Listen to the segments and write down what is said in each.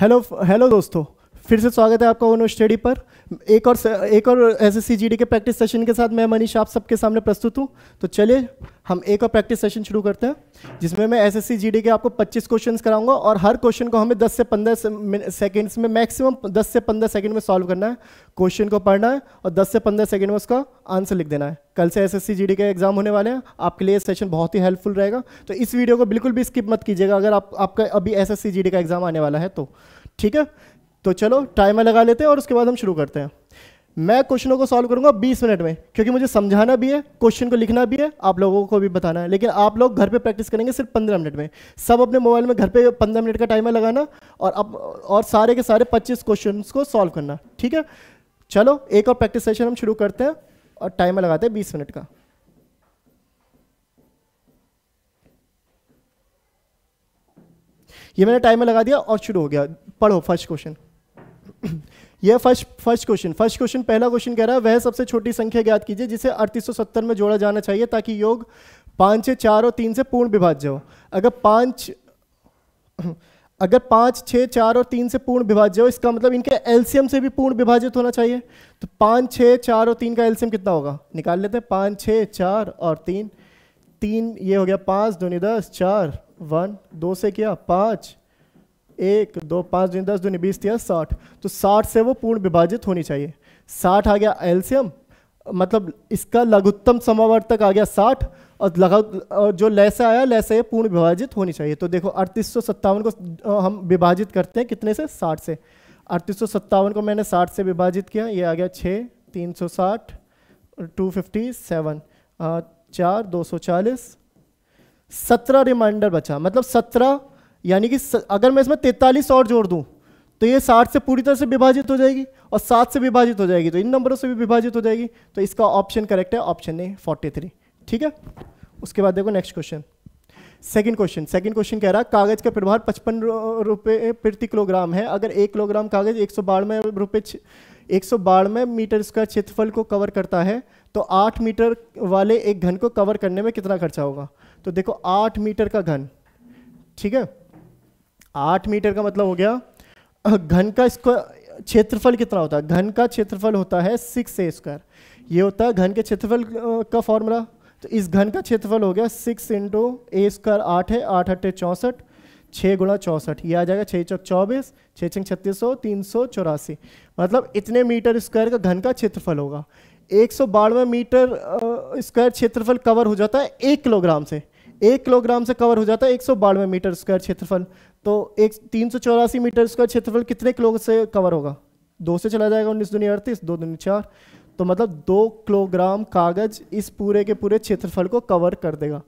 hello hello दोस्तों फिर से स्वागत है आपका ओनो स्टडी पर एक और एक और एस एस के प्रैक्टिस सेशन के साथ मैं मनीष आप सबके सामने प्रस्तुत हूँ तो चलिए हम एक और प्रैक्टिस सेशन शुरू करते हैं जिसमें मैं एस एस के आपको 25 क्वेश्चन कराऊंगा और हर क्वेश्चन को हमें 10 से 15 सेकेंड्स में मैक्सिमम 10 से 15 सेकेंड में सॉल्व करना है क्वेश्चन को पढ़ना है और दस से पंद्रह सेकेंड में उसका आंसर लिख देना है कल से एस एस के एग्जाम होने वाले हैं आपके लिए सेशन बहुत ही हेल्पफुल रहेगा तो इस वीडियो को बिल्कुल भी स्किप मत कीजिएगा अगर आप, आपका अभी एस एस का एग्जाम आने वाला है तो ठीक है तो चलो टाइमर लगा लेते हैं और उसके बाद हम शुरू करते हैं मैं क्वेश्चनों को सॉल्व करूंगा 20 मिनट में क्योंकि मुझे समझाना भी है क्वेश्चन को लिखना भी है आप लोगों को भी बताना है लेकिन आप लोग घर पे प्रैक्टिस करेंगे सिर्फ 15 मिनट में सब अपने मोबाइल में घर पे 15 मिनट का टाइमर लगाना और अब और सारे के सारे 25 क्वेश्चन को सॉल्व करना ठीक है चलो एक और प्रैक्टिस सेशन हम शुरू करते हैं और टाइमर लगाते हैं बीस मिनट का ये मैंने टाइमर लगा दिया और शुरू हो गया पढ़ो फर्स्ट क्वेश्चन यह first first question first question पहला क्वेश्चन कह रहा है वह सबसे छोटी संख्या ज्ञात कीजिए जिसे अड़तीस में जोड़ा जाना चाहिए ताकि योग पाँच छः चार और तीन से पूर्ण विभाज्य हो अगर पाँच अगर पाँच छः चार और तीन से पूर्ण विभाज्य हो इसका मतलब इनके एल्सियम से भी पूर्ण विभाजित होना चाहिए तो पाँच छः चार और तीन का एल्सियम कितना होगा निकाल लेते हैं पाँच छः चार और तीन तीन ये हो गया पाँच दूनी दस चार वन दो से किया पाँच एक दो पाँच दिन दस दूनी बीस तीस साठ तो साठ से वो पूर्ण विभाजित होनी चाहिए साठ आ गया एल्सियम मतलब इसका लघुत्तम समावर्तक आ गया साठ और लगा और जो लैसा आया लैसा ये पूर्ण विभाजित होनी चाहिए तो देखो अड़तीस को हम विभाजित करते हैं कितने से साठ से अड़तीस को मैंने साठ से विभाजित किया ये आ गया छः तीन सौ साठ टू फिफ्टी सेवन चार दो सौ चालीस सत्रह रिमाइंडर बचा मतलब सत्रह यानी कि अगर मैं इसमें तैतालीस और जोड़ दूँ तो ये साठ से पूरी तरह से विभाजित हो जाएगी और सात से विभाजित हो जाएगी तो इन नंबरों से भी विभाजित हो जाएगी तो इसका ऑप्शन करेक्ट है ऑप्शन ए फोर्टी थ्री ठीक है उसके बाद देखो next question second question second question कह रहा है कागज का प्रभार पचपन रुपये प्रति किलोग्राम है अगर एक किलोग्राम कागज एक सौ बानवे रुपये एक सौ बानवे मीटर स्क्वायर क्षेत्रफल को कवर करता है तो आठ मीटर वाले एक घन को कवर करने में कितना खर्चा होगा तो देखो आठ मीटर का घन ठीक है आठ मीटर का मतलब हो गया घन का स्क्वायर क्षेत्रफल कितना होता है घन का क्षेत्रफल होता है सिक्स ए स्क्वायर ये होता है घन के क्षेत्रफल का फॉर्मूला तो इस घन का क्षेत्रफल हो गया सिक्स इंटू ए स्क्वायर आठ है आठ अट्ठे चौंसठ छः गुणा चौंसठ ये आ जाएगा छः चौक चौबीस छः छः छत्तीस सौ तीन सौ चौरासी मतलब इतने मीटर स्क्वायर का घन का क्षेत्रफल होगा एक सौ बानवे मीटर स्क्वायर क्षेत्रफल कवर हो जाता है एक किलोग्राम से एक किलोग्राम से कवर हो जाता है एक सौ बानवे मीटर स्क्वायर क्षेत्रफल तो एक तीन सौ चौरासी मीटर स्क्वायर क्षेत्रफल कितने किलो से कवर होगा दो से चला जाएगा उन्नीस दुनिया अड़तीस दो दुनिया चार तो मतलब दो किलोग्राम कागज़ इस पूरे के पूरे क्षेत्रफल को कवर कर देगा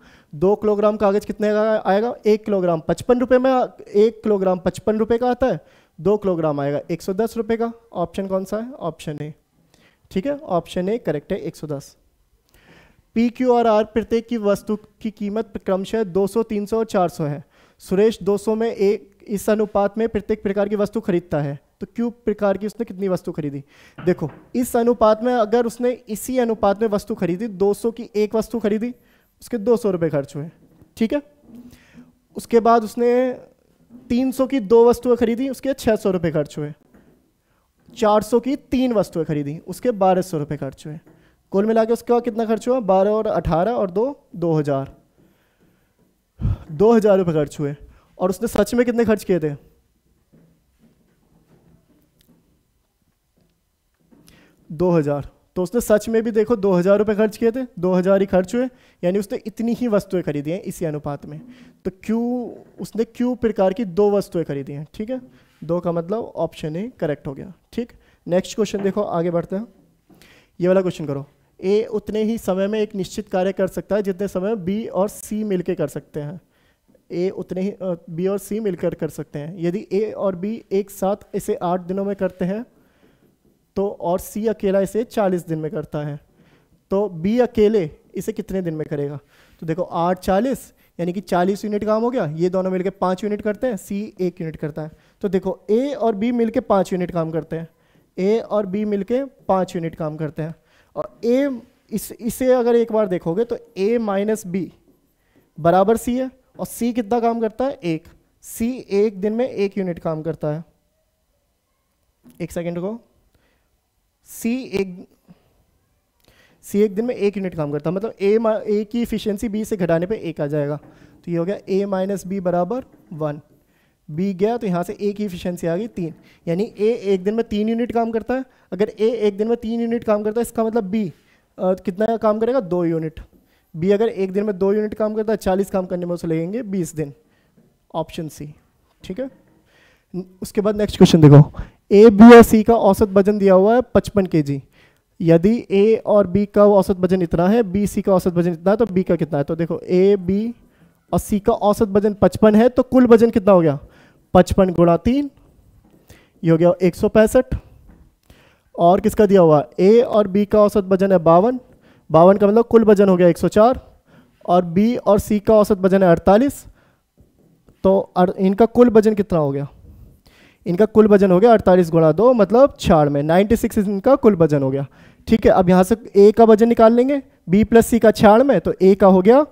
दो किलोग्राम कागज़ कितने का आएगा एक किलोग्राम पचपन रुपये में एक किलोग्राम पचपन रुपये का आता है दो किलोग्राम आएगा एक सौ दस रुपये का ऑप्शन कौन सा है ऑप्शन ए ठीक है ऑप्शन ए करेक्ट है एक सौ दस पी क्यू और आर प्रत्येक की वस्तु की कीमत क्रमशः दो सौ तीन सौ और चार सौ है सुरेश 200 में एक इस अनुपात में प्रत्येक प्रकार की वस्तु खरीदता है तो क्यों प्रकार की उसने कितनी वस्तु खरीदी देखो इस अनुपात में अगर उसने इसी अनुपात में वस्तु खरीदी 200 की एक वस्तु खरीदी उसके दो सौ रुपये खर्च हुए ठीक है उसके बाद उसने 300 की दो वस्तुएं खरीदी उसके छः सौ रुपये खर्च हुए 400 की तीन वस्तुएं खरीदी उसके बारह सौ रुपये खर्च हुए कुल मिला के उसका कितना खर्च हुआ बारह और अठारह और दो दो हज़ार दो हज़ार रुपये खर्च हुए और उसने सच में कितने खर्च किए थे दो हज़ार तो उसने सच में भी देखो दो हज़ार रुपये खर्च किए थे दो हज़ार ही खर्च हुए यानी उसने इतनी ही वस्तुएं खरीदी हैं इसी अनुपात में तो क्यों उसने क्यों प्रकार की दो वस्तुएं खरीदी हैं ठीक है दो का मतलब ऑप्शन ए करेक्ट हो गया ठीक नेक्स्ट क्वेश्चन देखो आगे बढ़ते हैं ये वाला क्वेश्चन करो ए उतने ही समय में एक निश्चित कार्य कर सकता है जितने समय बी और सी मिलकर कर सकते हैं ए उतने ही बी और सी मिलकर कर सकते हैं यदि ए और बी एक साथ इसे आठ दिनों में करते हैं तो और सी अकेला इसे चालीस दिन में करता है तो बी अकेले इसे कितने दिन में करेगा तो देखो आठ चालीस यानी कि चालीस यूनिट काम हो गया ये दोनों मिलकर पाँच यूनिट करते हैं सी एक यूनिट करता है तो देखो ए और बी मिलकर पाँच यूनिट काम करते हैं ए और बी मिलकर पाँच यूनिट काम करते हैं और ए इस इसे अगर एक बार देखोगे तो ए माइनस बी बराबर सी है और सी कितना काम करता है एक सी एक दिन में एक यूनिट काम करता है एक सेकंड को सी एक सी एक दिन में एक यूनिट काम करता है मतलब ए ए की इफिशियंसी बी से घटाने पे एक आ जाएगा तो ये हो गया ए माइनस बी बराबर वन बी गया तो यहाँ से ए की इफिशियंसी आ गई तीन यानी ए एक दिन में तीन यूनिट काम करता है अगर ए एक दिन में तीन यूनिट काम करता है इसका मतलब बी कितना काम करेगा दो यूनिट बी अगर एक दिन में दो यूनिट काम करता है चालीस काम करने में उसे लगेंगे बीस दिन ऑप्शन सी ठीक है उसके बाद नेक्स्ट क्वेश्चन देखो ए बी और सी का औसत वजन दिया हुआ है पचपन के जी यदि ए और बी का औसत वजन इतना है बी सी का औसत वजन इतना है तो बी का कितना है तो देखो ए बी और सी का औसत वजन पचपन है तो कुल वजन कितना हो गया पचपन गुणा तीन ये हो गया एक सौ पैंसठ और किसका दिया हुआ ए और बी का औसत वजन है बावन बावन का मतलब कुल वजन हो गया 104 और बी और सी का औसत वजन है 48 तो इनका कुल वजन कितना हो गया इनका कुल वजन हो गया 48 गुणा दो मतलब छाड़ में 96 इनका कुल वजन हो गया ठीक है अब यहाँ से ए का वजन निकाल लेंगे बी प्लस सी का छाड़ में तो ए का हो गया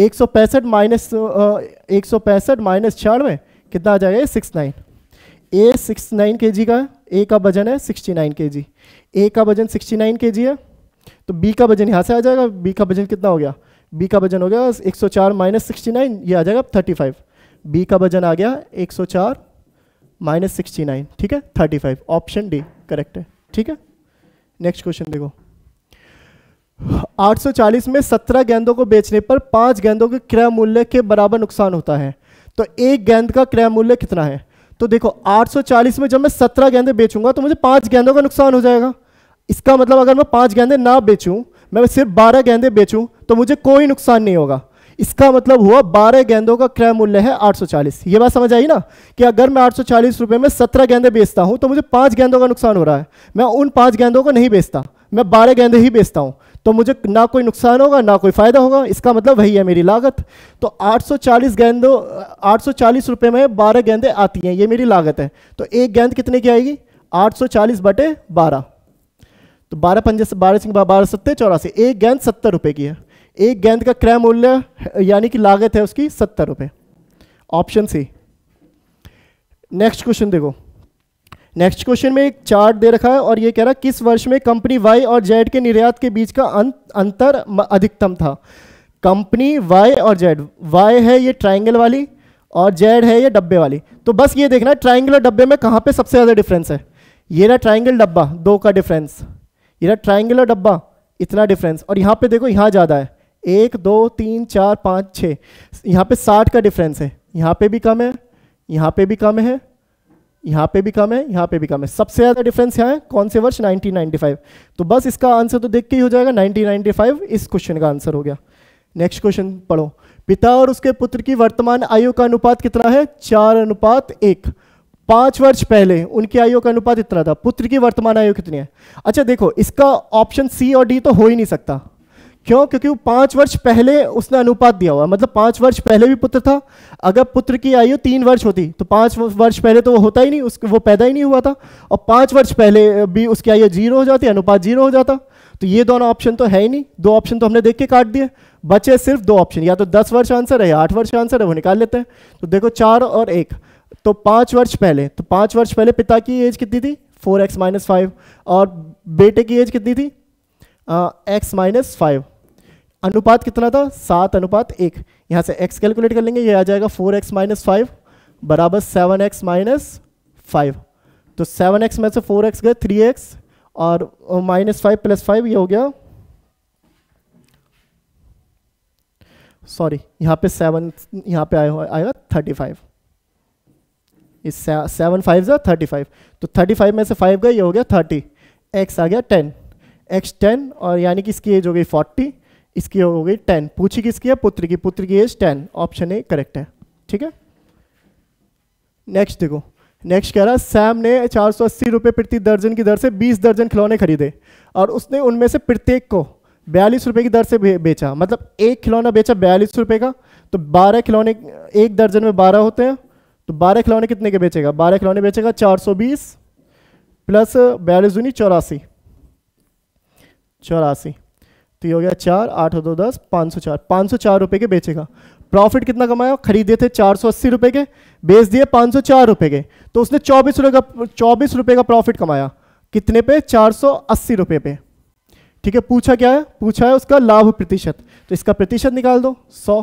एक सौ पैंसठ माइनस एक सौ पैंसठ माइनस छाड़ में कितना आ जाएगा six nine A six nine के जी का ए का वजन है सिक्सटी नाइन के जी ए का वजन सिक्सटी नाइन के जी है तो बी का वजन यहाँ से आ जाएगा बी का वजन कितना हो गया बी का वजन हो गया एक सौ चार माइनस सिक्सटी नाइन ये आ जाएगा थर्टी फाइव बी का वजन आ गया एक सौ चार माइनस सिक्सटी नाइन ठीक है thirty five option D correct है ठीक है नेक्स्ट क्वेश्चन देखो 840 में 17 गेंदों को बेचने पर 5 गेंदों के क्रय मूल्य के बराबर नुकसान होता है तो एक गेंद का क्रय मूल्य कितना है तो देखो 840 में जब मैं 17 गेंदे बेचूंगा तो मुझे पांच गेंदों का नुकसान हो जाएगा इसका मतलब अगर मैं पांच गेंदे ना बेचूं मैं सिर्फ 12 गेंदे बेचूं तो मुझे कोई नुकसान नहीं होगा इसका मतलब हुआ 12 गेंदों का क्रय मूल्य है 840 ये बात समझ आई ना कि अगर मैं आठ रुपए में सत्रह गेंदे बेचता हूं तो मुझे पांच गेंदों का नुकसान हो रहा है मैं उन पांच गेंदों को नहीं बेचता मैं बारह गेंदे ही बेचता हूँ तो मुझे ना कोई नुकसान होगा ना कोई फ़ायदा होगा इसका मतलब वही है मेरी लागत तो 840 गेंदों 840 रुपए में 12 गेंदें आती हैं ये मेरी लागत है तो एक गेंद कितने की आएगी 840 बटे बारह तो बारह पंजे से बारह सिंह बारह सत्तर चौरासी एक गेंद सत्तर रुपये की है एक गेंद का क्रय मूल्य यानी कि लागत है उसकी सत्तर रुपये ऑप्शन सी नेक्स्ट क्वेश्चन देखो नेक्स्ट क्वेश्चन में एक चार्ट दे रखा है और ये कह रहा है किस वर्ष में कंपनी वाई और जेड के निर्यात के बीच का अंतर अधिकतम था कंपनी वाई और जेड वाई है ये ट्राइंगल वाली और जेड है ये डब्बे वाली तो बस ये देखना है ट्राइंगल और डब्बे में कहाँ पे सबसे ज़्यादा डिफरेंस है ये रहा ट्राइंगल डब्बा दो का डिफरेंस ये रहा ट्राइंगल और डब्बा इतना डिफरेंस और यहाँ पे देखो यहाँ ज़्यादा है एक दो तीन चार पाँच छः यहाँ पे साठ का डिफरेंस है यहाँ पे भी कम है यहाँ पे भी कम है यहां पे भी कम है यहाँ पे भी कम है सबसे ज़्यादा डिफरेंस यहां है कौन से वर्ष 1995 तो बस इसका आंसर तो देख के ही हो जाएगा 1995 इस क्वेश्चन का आंसर हो गया नेक्स्ट क्वेश्चन पढ़ो पिता और उसके पुत्र की वर्तमान आयु का अनुपात कितना है चार अनुपात एक पांच वर्ष पहले उनकी आयु का अनुपात इतना था पुत्र की वर्तमान आयु कितनी है अच्छा देखो इसका ऑप्शन सी और डी तो हो ही नहीं सकता क्यों क्योंकि वो पांच वर्ष पहले उसने अनुपात दिया हुआ मतलब पांच वर्ष पहले भी पुत्र था अगर पुत्र की आयु तीन वर्ष होती तो पांच वर्ष पहले तो वो होता ही नहीं उसके वो पैदा ही नहीं हुआ था और पांच वर्ष पहले भी उसकी आयु जीरो हो जाती अनुपात जीरो हो जाता तो ये दोनों ऑप्शन तो है ही नहीं दो ऑप्शन तो हमने देख के काट दिए बचे सिर्फ दो ऑप्शन या तो दस वर्ष आंसर है या आठ वर्ष आंसर है वो निकाल लेते हैं तो देखो चार और एक तो पांच वर्ष पहले तो पांच वर्ष पहले पिता की एज कितनी थी फोर एक्स माइनस फाइव और बेटे की एज कितनी थी एक्स माइनस फाइव अनुपात कितना था सात अनुपात एक यहाँ से x कैलकुलेट कर लेंगे ये आ जाएगा फोर एक्स माइनस फाइव बराबर सेवन एक्स माइनस फाइव तो सेवन एक्स में से फोर एक्स गए थ्री एक्स और माइनस फाइव प्लस फाइव ये हो गया सॉरी यहाँ पे सेवन यहाँ पे आया आएगा थर्टी फाइव इस सेवन फाइव जो थर्टी फाइव तो थर्टी फाइव में से फाइव गए ये हो गया थर्टी एक्स आ गया टेन एक्स टेन और यानी कि इसकी एज हो गई फोर्टी इसकी हो गई टेन पूछी किसकी है पुत्र की पुत्र की age ten option A correct है ठीक है नेक्स्ट देखो नेक्स्ट कह रहा सैम ने चार सौ अस्सी रुपये प्रति दर्जन की दर से बीस दर्जन खिलौने खरीदे और उसने उनमें से प्रत्येक को बयालीस रुपये की दर से बेचा मतलब एक खिलौना बेचा बयालीस रुपये का तो बारह खिलौने एक दर्जन में बारह होते हैं तो बारह खिलौने कितने के बेचेगा बारह खिलौने बेचेगा चार सौ बीस प्लस बयालीस दूनी चौरासी चौरासी तो ये हो गया चार आठ दो दस पाँच सौ चार पाँच सौ चार रुपये के बेचेगा प्रॉफिट कितना कमाया खरीदे थे चार सौ अस्सी रुपये के बेच दिए पाँच सौ चार रुपये के तो उसने चौबीस रुपये का चौबीस रुपये का प्रॉफिट कमाया कितने पे चार सौ अस्सी रुपये पे ठीक है पूछा क्या है पूछा है उसका लाभ प्रतिशत तो इसका प्रतिशत निकाल दो सौ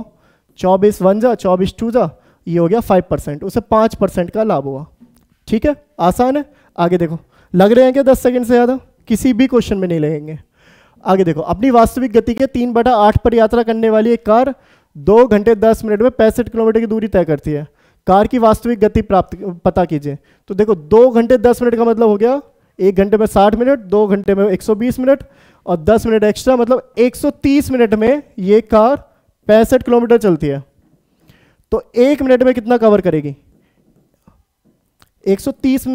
चौबीस वन जा चौबीस टू जा ये हो गया फाइव परसेंट उसे पाँच परसेंट का लाभ हुआ ठीक है आसान है आगे देखो लग रहे हैं क्या दस सेकेंड से ज़्यादा किसी भी क्वेश्चन में नहीं लगेंगे आगे देखो अपनी वास्तविक गति के तीन बटा आठ पर यात्रा करने वाली एक कार दो घंटे दस मिनट में पैंसठ किलोमीटर की दूरी तय करती है कार की वास्तविक गति प्राप्त पता कीजिए तो देखो दो घंटे दस मिनट का मतलब हो गया एक घंटे में साठ मिनट दो घंटे में एक सौ बीस मिनट और दस मिनट एक्स्ट्रा मतलब एक सौ तीस मिनट में ये कार पैंसठ किलोमीटर चलती है तो एक मिनट में कितना कवर करेगी 130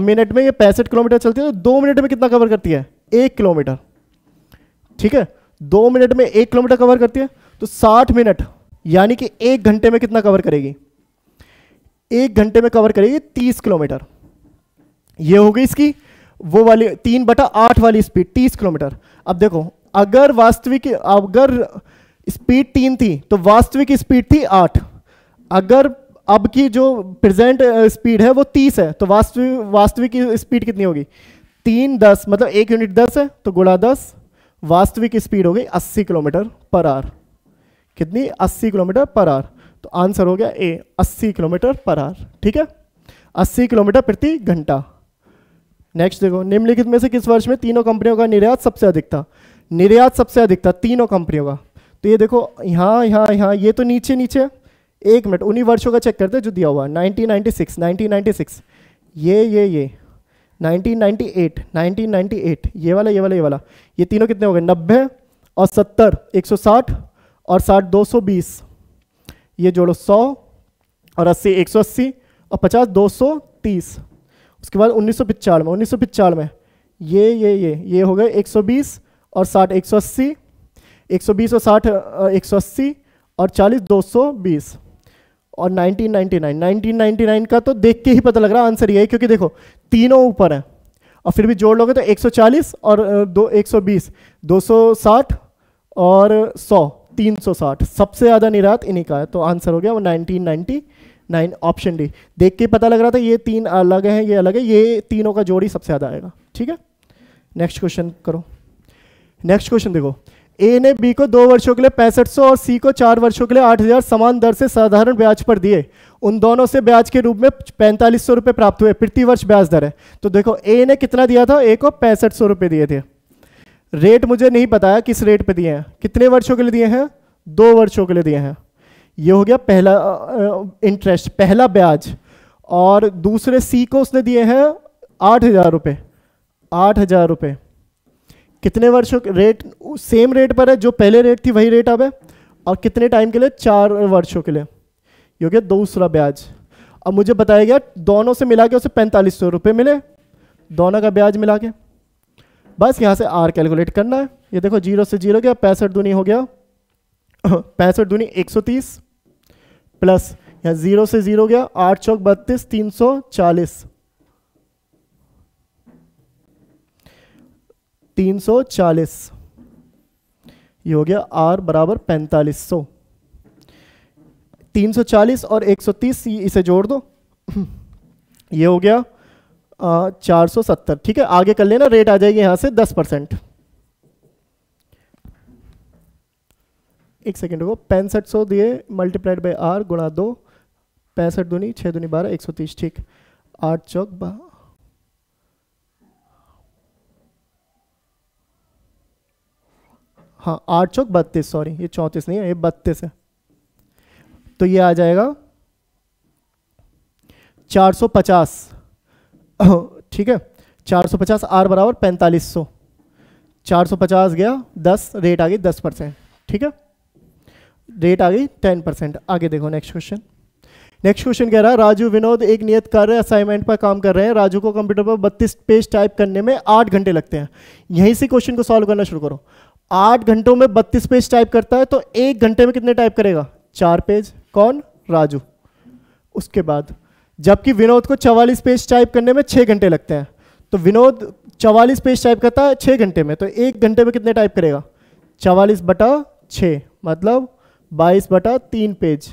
मिनट में ये पैंसठ किलोमीटर चलती है तो दो मिनट में कितना कवर करती है एक किलोमीटर ठीक है दो मिनट में एक किलोमीटर कवर करती है तो साठ मिनट यानी कि एक घंटे में कितना कवर करेगी एक घंटे में कवर करेगी तीस किलोमीटर ये हो गई इसकी वो वाली तीन बटा आठ वाली स्पीड तीस किलोमीटर अब देखो अगर वास्तविक अगर स्पीड तीन थी तो वास्तविक स्पीड थी आठ अगर अब की जो प्रेजेंट स्पीड है वो तीस है तो वास्तविक वास्तविक स्पीड कितनी होगी तीन दस मतलब एक यूनिट दस है तो गुड़ा दस वास्तविक स्पीड हो गई अस्सी किलोमीटर पर आर कितनी अस्सी किलोमीटर पर आर तो आंसर हो गया ए अस्सी किलोमीटर पर आर ठीक है अस्सी किलोमीटर प्रति घंटा नेक्स्ट देखो निम्नलिखित में से किस वर्ष में तीनों कंपनियों का निर्यात सबसे अधिक था निर्यात सबसे अधिक था तीनों कंपनियों का तो ये देखो यहाँ यहाँ यहाँ ये तो नीचे नीचे एक मिनट उन्हीं वर्षों का चेक करते जो दिया हुआ नाइनटीन 1996 1996 ये ये ये 1998 1998 ये वाला ये वाला ये वाला ये तीनों कितने हो गए नब्बे और सत्तर 160 और साठ 220 ये जोड़ो 100 और 80 180 और 50 230 उसके बाद उन्नीस सौ में उन्नीस सौ पिचानवे ये ये ये ये हो गए 120 और 60 180 120 और 60 180 और 40 220 और 1999 1999 का तो देख के ही पता लग रहा आंसर ये है क्योंकि देखो तीनों ऊपर हैं और फिर भी जोड़ लोगे तो 140 और दो 120 260 और 100 360 सबसे ज़्यादा निर्यात इन्हीं का है तो आंसर हो गया वो नाइन ऑप्शन डी देख के पता लग रहा था ये तीन अलग हैं ये अलग है ये तीनों का जोड़ी सबसे ज़्यादा आएगा ठीक है नेक्स्ट क्वेश्चन करो नेक्स्ट क्वेश्चन देखो ए ने बी को दो वर्षों के लिए पैंसठ सौ और सी को चार वर्षों के लिए आठ हजार समान दर से साधारण ब्याज पर दिए उन दोनों से ब्याज के रूप में पैंतालीस सौ रुपये प्राप्त हुए प्रति वर्ष ब्याज दर है तो देखो ए ने कितना दिया था ए को पैंसठ सौ रुपये दिए थे रेट मुझे नहीं पता है किस रेट पे दिए हैं कितने वर्षों के लिए दिए हैं दो वर्षों के लिए दिए हैं ये हो गया पहला इंटरेस्ट पहला ब्याज और दूसरे सी को उसने दिए हैं आठ हज़ार रुपये आठ हज़ार रुपये कितने वर्षों रेट सेम रेट पर है जो पहले रेट थी वही रेट अब है और कितने टाइम के लिए चार वर्षों के लिए योग्य दूसरा ब्याज अब मुझे बताया गया दोनों से मिला के उसे पैंतालीस सौ रुपये मिले दोनों का ब्याज मिला के बस यहाँ से आर कैलकुलेट करना है ये देखो जीरो से जीरो गया पैंसठ दूनी हो गया पैंसठ दूनी एक सौ तीस प्लस यहाँ जीरो से जीरो गया आठ चौक बत्तीस तीन सौ चालीस तीन सौ चालीस ये हो गया आर बराबर पैंतालीस सौ तीन सौ चालीस और एक सौ तीस इसे जोड़ दो ये हो गया आ, चार सौ सत्तर ठीक है आगे कर लेना रेट आ जाएगी यहां से दस परसेंट एक सेकेंड को पैंसठ सौ दिए मल्टीप्लाइड बाय आर गुणा दो पैंसठ दूनी छः दूनी बारह एक सौ तीस ठीक आठ चौक हाँ आठ चौक बत्तीस सॉरी ये चौंतीस नहीं है ये बत्तीस है तो ये आ जाएगा चार सौ पचास ठीक है चार सौ पचास आर बराबर पैंतालीस सौ चार सौ पचास गया दस रेट आ गई दस परसेंट ठीक है रेट आ गई टेन परसेंट आगे देखो नेक्स्ट क्वेश्चन नेक्स्ट क्वेश्चन कह रहा है राजू विनोद एक नियत कार्य असाइनमेंट पर काम कर रहे हैं राजू को कंप्यूटर पर बत्तीस पेज टाइप करने में आठ घंटे लगते हैं यहीं से क्वेश्चन को सॉल्व करना शुरू करो आठ घंटों में बत्तीस पेज टाइप करता है तो एक घंटे में कितने टाइप करेगा चार पेज कौन राजू उसके बाद जबकि विनोद को चवालीस पेज टाइप करने में छः घंटे लगते हैं तो विनोद चवालीस पेज टाइप करता है छः घंटे में तो एक घंटे में कितने टाइप करेगा चवालीस बटा छः मतलब बाईस बटा तीन पेज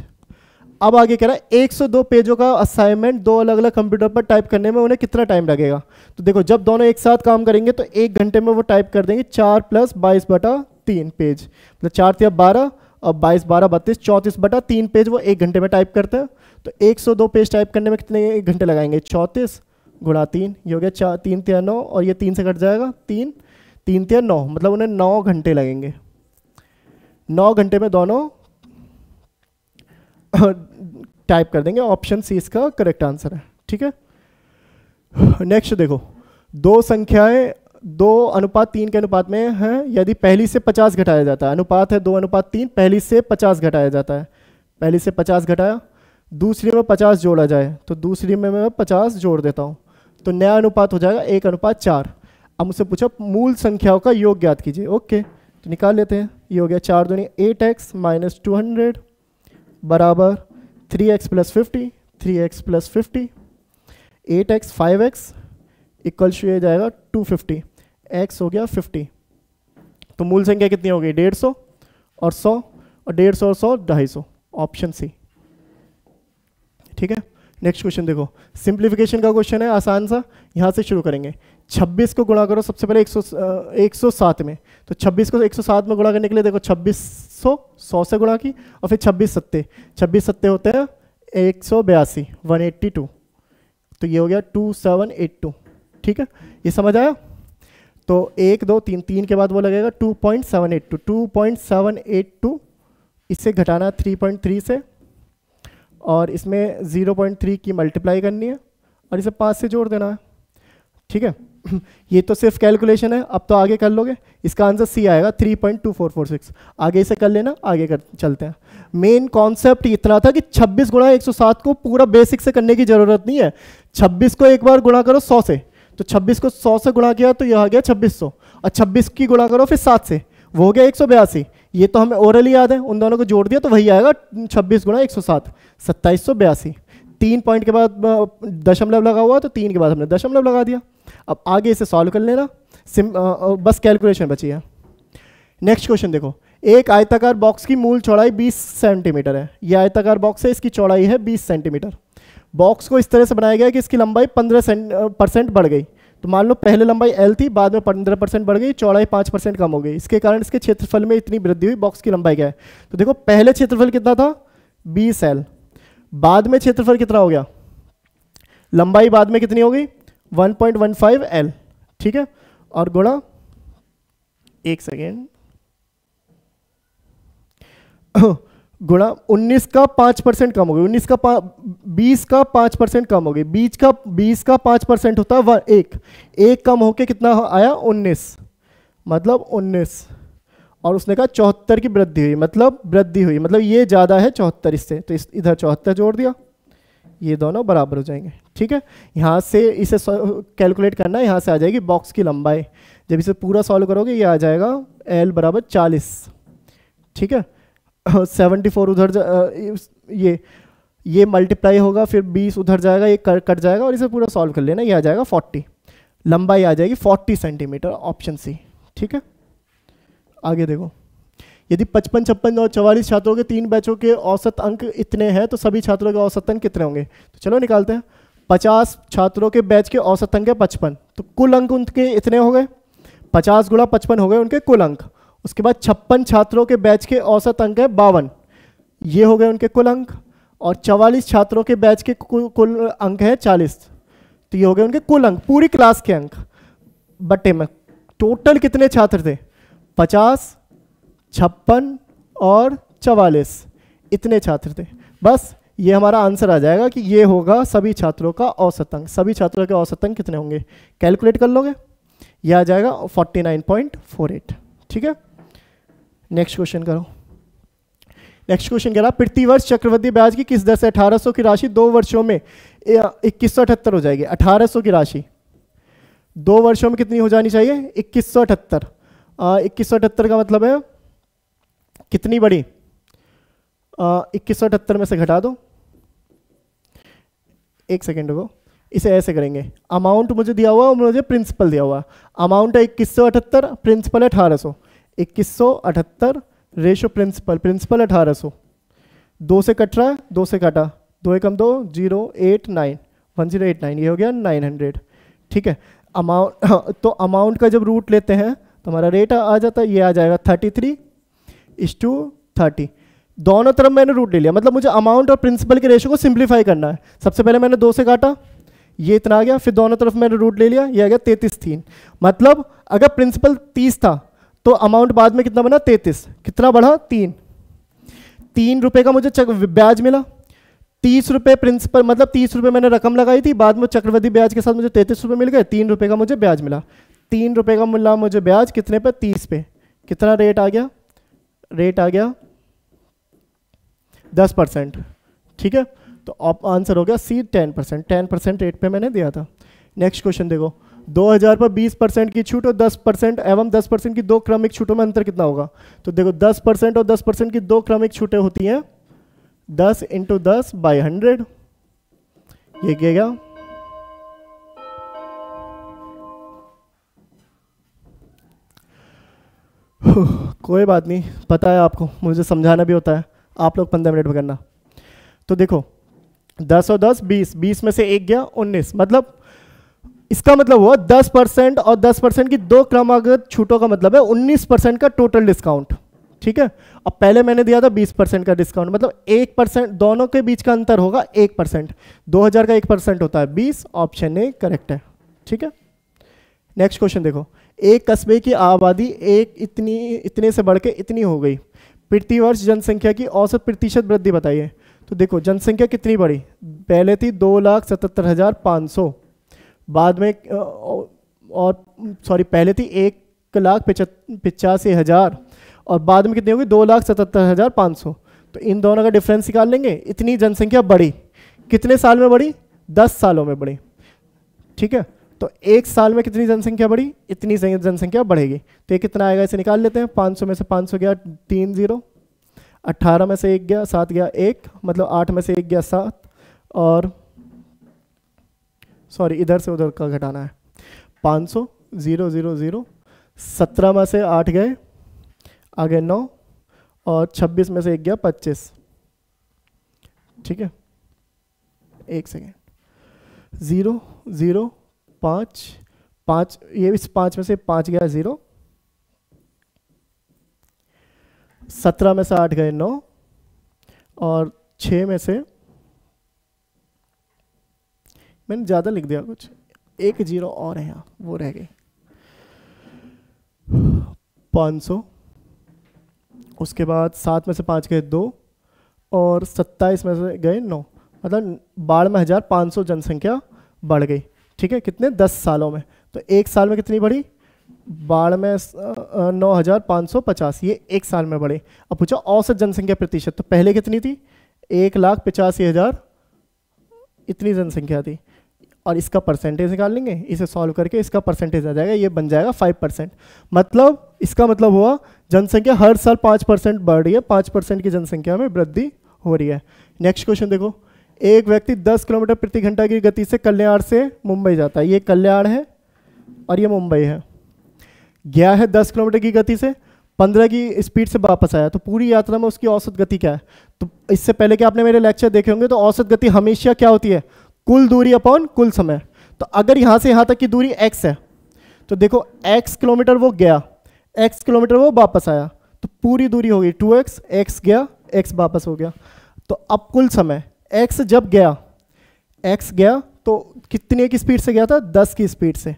अब आगे कह रहा है 102 पेजों का असाइनमेंट दो अलग अलग कंप्यूटर पर टाइप करने में उन्हें कितना टाइम लगेगा तो देखो जब दोनों एक साथ काम करेंगे तो एक घंटे में वो टाइप कर देंगे चार प्लस बाईस बटा तीन पेज मतलब चार या बारह और बाईस बारह बत्तीस चौंतीस बटा तीन पेज वो एक घंटे में टाइप करते हैं तो एक पेज टाइप करने में कितने एक घंटे लगाएंगे चौंतीस गुणा तीन ये हो गया चार तीन तिया नौ और ये तीन से कट जाएगा तीन तीन तिया नौ मतलब उन्हें नौ घंटे लगेंगे नौ घंटे में दोनों टाइप कर देंगे ऑप्शन सी इसका करेक्ट आंसर है ठीक है नेक्स्ट देखो दो संख्याएं दो अनुपात तीन के अनुपात में है यदि पहली से पचास घटाया जाता है अनुपात है दो अनुपात तीन पहली से पचास घटाया जाता है पहली से पचास घटाया दूसरी में पचास जोड़ा जाए तो दूसरी में मैं पचास जोड़ देता हूँ तो नया अनुपात हो जाएगा एक अनुपात चार अब मुझसे पूछा मूल संख्याओं का योग ज्ञात कीजिए ओके तो निकाल लेते हैं ये हो गया चार दो eight x minus two hundred बराबर three x plus fifty three x plus fifty eight x five x equals ये जाएगा टू फिफ्टी एक्स हो गया फिफ्टी तो मूल संख्या कितनी हो गई डेढ़ सौ और सौ और डेढ़ सौ और सौ ढाई सौ ऑप्शन सी ठीक है नेक्स्ट क्वेश्चन देखो सिंप्लीफिकेशन का क्वेश्चन है आसान सा यहाँ से शुरू करेंगे छब्बीस को गुणा करो सबसे पहले एक एक सौ सौ सात में तो छब्बीस को एक सौ सात में गुणा करने के लिए देखो छब्बीस सौ सौ से गुणा की और फिर छब्बीस सत्ते छब्बीस सत्ते होते हैं एक सौ बयासी वन एट्टी टू तो ये हो गया टू सेवन एट टू ठीक है ये समझ आया तो एक दो तीन तीन के बाद वो लगेगा two point seven eight two two point seven eight two इससे घटाना थ्री पॉइंट थ्री से और इसमें ज़ीरो पॉइंट थ्री की मल्टीप्लाई करनी है और इसे पाँच से जोड़ देना है ठीक है ये तो सिर्फ कैलकुलेशन है अब तो आगे कर लोगे इसका आंसर सी आएगा 3.2446 आगे इसे कर लेना आगे कर चलते हैं मेन कॉन्सेप्ट इतना था कि 26 गुणा एक को पूरा बेसिक से करने की ज़रूरत नहीं है 26 को एक बार गुणा करो 100 से तो 26 को 100 से गुणा किया तो यह आ गया 2600 और 26 की गुणा करो फिर सात से वो हो गया एक ये तो हमें ओरली याद है उन दोनों को जोड़ दिया तो वही आएगा छब्बीस गुणा एक सौ सात सत्ताईस सौ बयासी तीन पॉइंट के बाद दशमलव लगा हुआ तो तीन के बाद हमने दशमलव लगा दिया अब आगे इसे सॉल्व कर लेना सिम आ, बस कैलकुलेशन बची है नेक्स्ट क्वेश्चन देखो एक आयताकार बॉक्स की मूल चौड़ाई 20 सेंटीमीटर है यह आयताकार बॉक्स है इसकी चौड़ाई है 20 सेंटीमीटर बॉक्स को इस तरह से बनाया गया कि इसकी लंबाई 15 परसेंट बढ़ गई तो मान लो पहले लंबाई एल थी बाद में पंद्रह परसेंट बढ़ गई चौड़ाई पाँच परसेंट कम हो गई इसके कारण इसके क्षेत्रफल में इतनी वृद्धि हुई बॉक्स की लंबाई क्या है तो देखो पहले क्षेत्रफल कितना था बीस एल बाद में क्षेत्रफल कितना हो गया लंबाई बाद में कितनी हो गई 1.15 एल ठीक है और गुणा एक सेकेंड गुणा 19 का पांच परसेंट कम हो गई उन्नीस का बीस का पांच परसेंट कम हो गई बीच का बीस का पांच परसेंट होता है एक एक कम होके कितना आया 19 मतलब 19 और उसने कहा चौहत्तर की वृद्धि हुई मतलब वृद्धि हुई मतलब ये ज़्यादा है चौहत्तर इससे तो इस इधर चौहत्तर जोड़ दिया ये दोनों बराबर हो जाएंगे ठीक है यहाँ से इसे कैलकुलेट करना यहाँ से आ जाएगी बॉक्स की लंबाई जब इसे पूरा सॉल्व करोगे ये आ जाएगा एल बराबर चालीस ठीक है सेवेंटी फोर उधर ये ये मल्टीप्लाई होगा फिर बीस उधर जाएगा ये कट कट जाएगा और इसे पूरा सॉल्व कर लेना ये आ जाएगा फोर्टी लंबाई आ जाएगी फोर्टी सेंटीमीटर ऑप्शन सी ठीक है आगे देखो यदि पचपन छप्पन और चवालीस छात्रों के तीन बैचों के औसत अंक इतने हैं तो सभी छात्रों के औसत अंक कितने होंगे तो चलो निकालते हैं पचास छात्रों के बैच के औसत अंक है पचपन तो कुल अंक उनके इतने हो गए पचास गुणा पचपन हो गए उनके कुल अंक उसके बाद छप्पन छात्रों के बैच के औसत अंक है बावन ये हो गए उनके कुल अंक और चवालीस छात्रों के बैच के कुल, अंक हैं चालीस तो ये हो गए उनके कुल अंक पूरी क्लास के अंक बटे में टोटल कितने छात्र थे पचास छप्पन और चवालीस इतने छात्र थे बस ये हमारा आंसर आ जाएगा कि ये होगा सभी छात्रों का औसत अंक सभी छात्रों के औसत अंक कितने होंगे कैलकुलेट कर लोगे ये आ जाएगा 49.48 ठीक है नेक्स्ट क्वेश्चन करो नेक्स्ट क्वेश्चन कह रहा प्रतिवर्ष चक्रवर्ती ब्याज की किस दर से 1800 की राशि दो वर्षों में इक्कीस हो जाएगी 1800 की राशि दो वर्षों में कितनी हो जानी चाहिए इक्कीस सौ का मतलब है कितनी बड़ी इक्कीस सौ अठहत्तर में से घटा दो एक सेकेंड को इसे ऐसे करेंगे अमाउंट मुझे दिया हुआ और मुझे प्रिंसिपल दिया हुआ अमाउंट है इक्कीस सौ अठहत्तर प्रिंसिपल है अठारह सौ इक्कीस सौ अठहत्तर रेशो प्रिंसिपल प्रिंसिपल अठारह सौ दो से कट रहा है दो से काटा दो एकम दो zero eight nine one zero eight nine ये हो गया नाइन हंड्रेड ठीक है अमाउंट हाँ, तो अमाउंट का जब रूट लेते हैं तो हमारा रेट आ जाता है ये आ जाएगा थर्टी थ्री इस टू थर्टी दोनों तरफ मैंने रूट ले लिया मतलब मुझे अमाउंट और प्रिंसिपल के रेशो को सिंप्लीफाई करना है सबसे पहले मैंने दो से काटा ये इतना आ गया फिर दोनों तरफ मैंने रूट ले लिया ये आ गया तैंतीस तीन मतलब अगर प्रिंसिपल तीस था तो अमाउंट बाद में कितना बना तैतीस कितना बढ़ा तीन तीन रुपये का मुझे ब्याज मिला तीस रुपये प्रिंसिपल मतलब तीस रुपये मैंने रकम लगाई थी बाद में चक्रवर्ती ब्याज के साथ मुझे तैतीस रुपये मिल गए तीन रुपये का मुझे ब्याज मिला तीन रुपये का मिला मुझे ब्याज कितने पे तीस पे कितना रेट आ गया रेट आ गया दस परसेंट ठीक है तो आप आंसर हो गया C ten percent ten percent rate पे मैंने दिया था नेक्स्ट क्वेश्चन देखो 2000 पर 20 परसेंट की छूट और 10 परसेंट एवं 10 परसेंट की दो क्रमिक छूटों में अंतर कितना होगा तो देखो 10 परसेंट और 10 परसेंट की दो क्रमिक छूटें होती हैं 10 इंटू दस बाई हंड्रेड ये क्या कोई बात नहीं पता है आपको मुझे समझाना भी होता है आप लोग पंद्रह मिनट में करना तो देखो दस और दस बीस बीस में से एक गया उन्नीस मतलब इसका मतलब हुआ दस परसेंट और दस परसेंट की दो क्रमागत छूटों का मतलब है उन्नीस परसेंट का टोटल डिस्काउंट ठीक है अब पहले मैंने दिया था बीस परसेंट का डिस्काउंट मतलब एक परसेंट दोनों के बीच का अंतर होगा एक परसेंट दो हजार का एक परसेंट होता है बीस ऑप्शन ए करेक्ट है ठीक है नेक्स्ट क्वेश्चन देखो एक कस्बे की आबादी एक इतनी इतने से बढ़ के इतनी हो गई प्रतिवर्ष जनसंख्या की औसत प्रतिशत वृद्धि बताइए तो देखो जनसंख्या कितनी बढ़ी पहले थी दो लाख सतहत्तर हज़ार पाँच सौ बाद में और सॉरी पहले थी एक लाख पिचासी हज़ार और बाद में कितनी होगी दो लाख सतहत्तर हज़ार पाँच सौ तो इन दोनों का डिफरेंस निकाल लेंगे इतनी जनसंख्या बढ़ी कितने साल में बढ़ी दस सालों में बढ़ी ठीक है तो एक साल में कितनी जनसंख्या बढ़ी इतनी जनसंख्या बढ़ेगी तो ये कितना आएगा इसे निकाल लेते हैं 500 में से 500 गया तीन जीरो अट्ठारह में से एक गया सात गया एक मतलब आठ में से एक गया सात और सॉरी इधर से उधर का घटाना है पाँच सौ ज़ीरो ज़ीरो ज़ीरो सत्रह में से आठ गए आगे नौ और छब्बीस में से एक गया पच्चीस ठीक है एक सेकेंड ज़ीरो ज़ीरो पाँच पांच ये इस पांच में से पांच गया ज़ीरो सत्रह में से आठ गए नौ और छ में से मैंने ज़्यादा लिख दिया कुछ एक जीरो और है यहाँ वो रह गए पांच सौ उसके बाद सात में से पांच गए दो और सत्ताईस में से गए नौ मतलब बाढ़ में हज़ार पांच सौ जनसंख्या बढ़ गई ठीक है कितने दस सालों में तो एक साल में कितनी बढ़ी बाढ़ में नौ हज़ार पाँच सौ पचास ये एक साल में बढ़े अब पूछा औसत जनसंख्या प्रतिशत तो पहले कितनी थी एक लाख पचासी हज़ार इतनी जनसंख्या थी और इसका परसेंटेज निकाल लेंगे इसे सॉल्व करके इसका परसेंटेज आ जाएगा ये बन जाएगा फाइव परसेंट मतलब इसका मतलब हुआ जनसंख्या हर साल पाँच परसेंट बढ़ रही है पाँच परसेंट की जनसंख्या में वृद्धि हो रही है नेक्स्ट क्वेश्चन देखो एक व्यक्ति 10 किलोमीटर प्रति घंटा की गति से कल्याण से मुंबई जाता है ये कल्याण है और ये मुंबई है गया है 10 किलोमीटर की गति से 15 की स्पीड से वापस आया तो पूरी यात्रा में उसकी औसत गति क्या है तो इससे पहले कि आपने मेरे लेक्चर देखे होंगे तो औसत गति हमेशा क्या होती है कुल दूरी अपॉन कुल समय तो अगर यहाँ से यहाँ तक की दूरी एक्स है तो देखो एक्स किलोमीटर वो गया एक्स किलोमीटर वो वापस आया तो पूरी दूरी होगी टू एक्स एक्स गया एक्स वापस हो गया तो अब कुल समय एक्स जब गया एक्स गया तो कितने की स्पीड से गया था दस की स्पीड से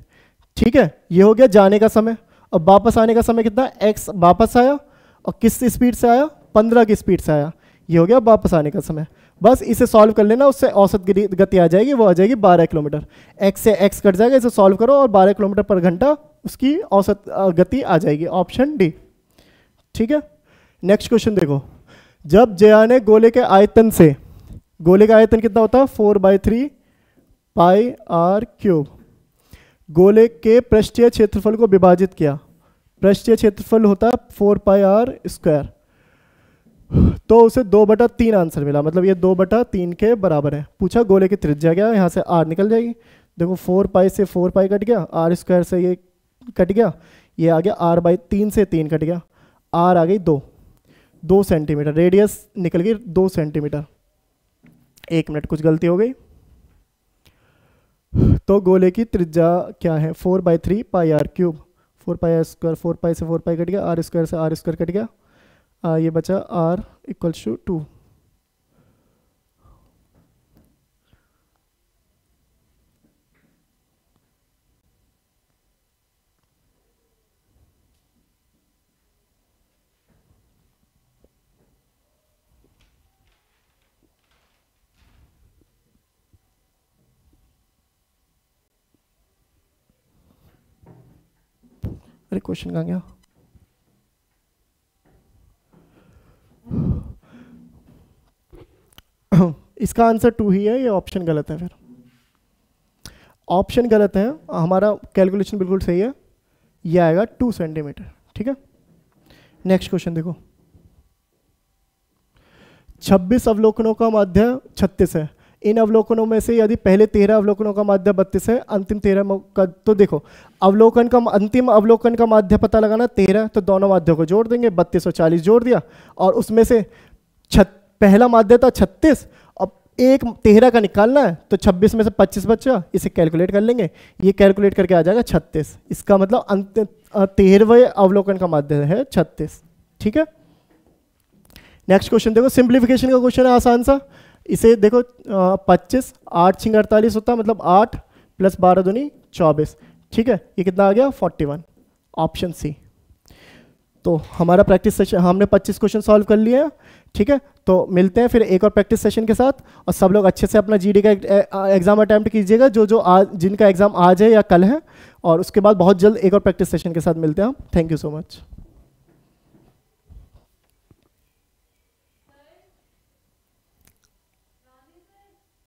ठीक है ये हो गया जाने का समय अब वापस आने का समय कितना एक्स वापस आया और किस स्पीड से आया पंद्रह की स्पीड से आया ये हो गया वापस आने का समय बस इसे सॉल्व कर लेना उससे औसत गति आ जाएगी वो आ जाएगी 12 किलोमीटर एक्स से एक्स कट जाएगा इसे सॉल्व करो और 12 किलोमीटर पर घंटा उसकी औसत गति आ जाएगी ऑप्शन डी ठीक है नेक्स्ट क्वेश्चन देखो जब जया ने गोले के आयतन से गोले का आयतन कितना होता है four by three pi r cube गोले के पृष्ठीय क्षेत्रफल को विभाजित किया पृष्ठीय क्षेत्रफल होता है फोर पाई आर स्क्वायर तो उसे दो बटा तीन आंसर मिला मतलब ये दो बटा तीन के बराबर है पूछा गोले की त्रिज्या क्या यहाँ से आर निकल जाएगी देखो फोर पाई से फोर पाई कट गया आर स्क्वायर से ये कट गया ये आ गया आर बाई तीन से तीन कट गया आर आ गई दो दो सेंटीमीटर रेडियस निकल गई दो सेंटीमीटर एक मिनट कुछ गलती हो गई तो गोले की त्रिज्या क्या है four by three pi r cube four pi r square four pi से फोर पाई कट गया आर स्क्वायर से आर स्क्वायर कट गया आ, ये बचा आर इक्वल्स टू टू अरे क्वेश्चन कहाँ गया इसका आंसर टू ही है ये ऑप्शन गलत है फिर ऑप्शन गलत है हमारा कैलकुलेशन बिल्कुल सही है ये आएगा टू सेंटीमीटर ठीक है नेक्स्ट क्वेश्चन देखो 26 अवलोकनों का माध्य 36 है इन अवलोकनों में से यदि पहले तेरह अवलोकनों का माध्य बत्तीस है अंतिम तेरह का तो देखो अवलोकन का अंतिम अवलोकन का माध्य पता लगाना तेरह तो दोनों माध्यों को जोड़ देंगे बत्तीस और चालीस जोड़ दिया और उसमें से छत पहला माध्य था छत्तीस अब एक तेरह का निकालना है तो छब्बीस में से पच्चीस बच्चा इसे कैलकुलेट कर लेंगे ये कैलकुलेट करके आ जाएगा छत्तीस इसका मतलब अंत तेरहवें अवलोकन का माध्य है छत्तीस ठीक है नेक्स्ट क्वेश्चन देखो सिंप्लीफिकेशन का क्वेश्चन है आसान सा इसे देखो पच्चीस आठ छिंग अड़तालीस होता है मतलब आठ प्लस बारह दूनी चौबीस ठीक है ये कितना आ गया फोर्टी वन ऑप्शन सी तो हमारा प्रैक्टिस सेशन हमने पच्चीस क्वेश्चन सॉल्व कर लिए हैं ठीक है तो मिलते हैं फिर एक और प्रैक्टिस सेशन के साथ और सब लोग अच्छे से अपना जी का एग्ज़ाम अटैम्प्ट कीजिएगा जो जो आज जिनका एग्ज़ाम आज है या कल है और उसके बाद बहुत जल्द एक और प्रैक्टिस सेशन के साथ मिलते हैं हम थैंक यू सो मच